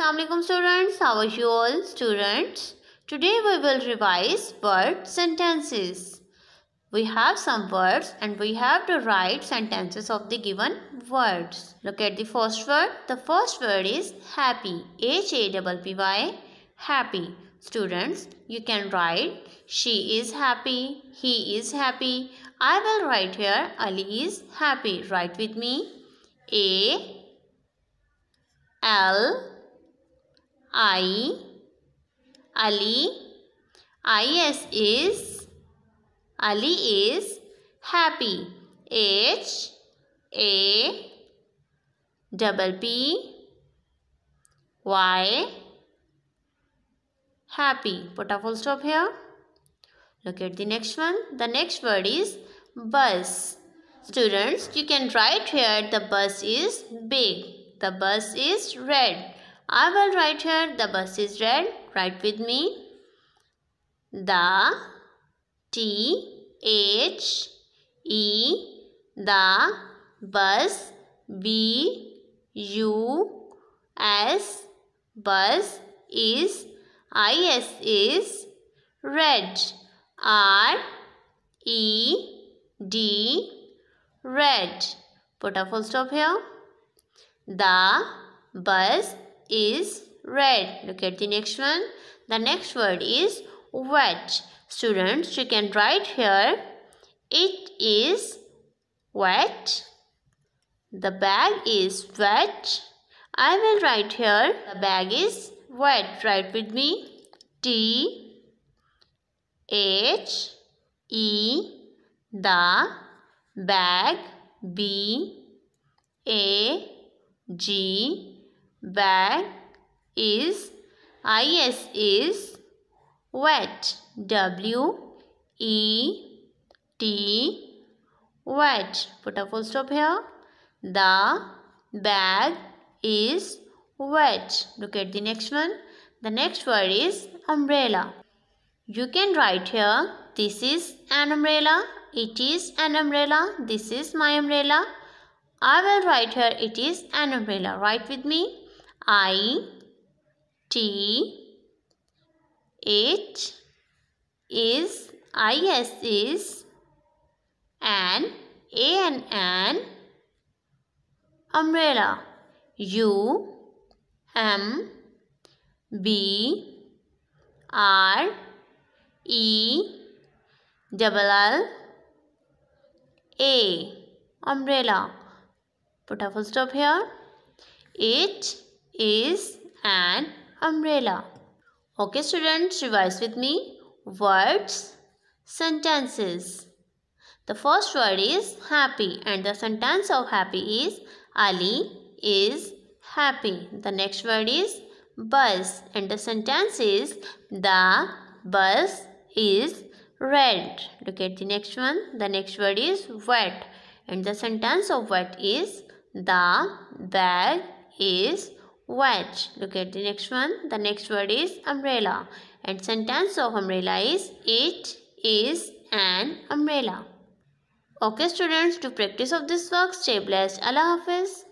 Assalamualaikum students, how are you all students? Today we will revise word sentences. We have some words and we have to write sentences of the given words. Look at the first word. The first word is happy. H-A-P-P-Y. Happy. Students, you can write she is happy, he is happy. I will write here Ali is happy. Write with me. A L I, Ali. IS is, Ali is happy. H, A, double P, Y, happy. Put a full stop here. Look at the next one. The next word is bus. Students, you can write here the bus is big. The bus is red. I will write here the bus is red. Write with me. The T H E the bus B U S bus is I S is red R E D red. Put a full stop here. The bus is red. Look at the next one. The next word is wet. Students, you can write here. It is wet. The bag is wet. I will write here. The bag is wet. Write with me. T H E the bag B A G bag is is is wet w e t wet put a full stop here the bag is wet look at the next one the next word is umbrella you can write here this is an umbrella it is an umbrella this is my umbrella i will write here it is an umbrella write with me I T H is IS is an A an umbrella U M B R E double L A umbrella put a full stop here H is an umbrella. Okay students, revise with me. Words, sentences. The first word is happy and the sentence of happy is Ali is happy. The next word is bus and the sentence is the bus is red. Look at the next one. The next word is wet and the sentence of wet is the bag is wedge. Look at the next one. The next word is umbrella. And sentence of umbrella is it is an umbrella. Okay students, to practice of this work, stay blessed. Allah Hafiz.